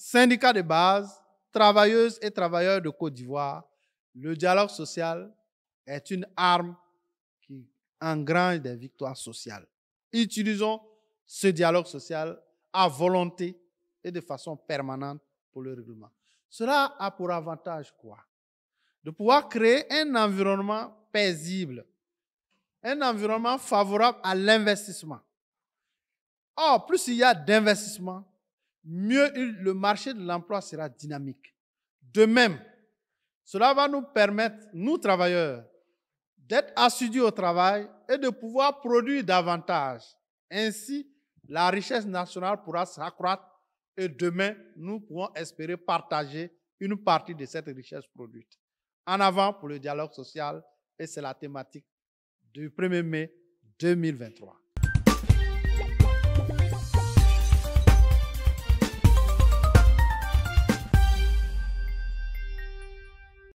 syndicats de base, travailleuses et travailleurs de Côte d'Ivoire, le dialogue social est une arme qui engrange des victoires sociales. Utilisons ce dialogue social à volonté et de façon permanente pour le règlement. Cela a pour avantage quoi De pouvoir créer un environnement paisible, un environnement favorable à l'investissement. Or, plus il y a d'investissement, mieux le marché de l'emploi sera dynamique. De même, cela va nous permettre, nous travailleurs, d'être assidus au travail et de pouvoir produire davantage. Ainsi, la richesse nationale pourra s'accroître et demain, nous pourrons espérer partager une partie de cette richesse produite. En avant pour le dialogue social et c'est la thématique du 1er mai 2023.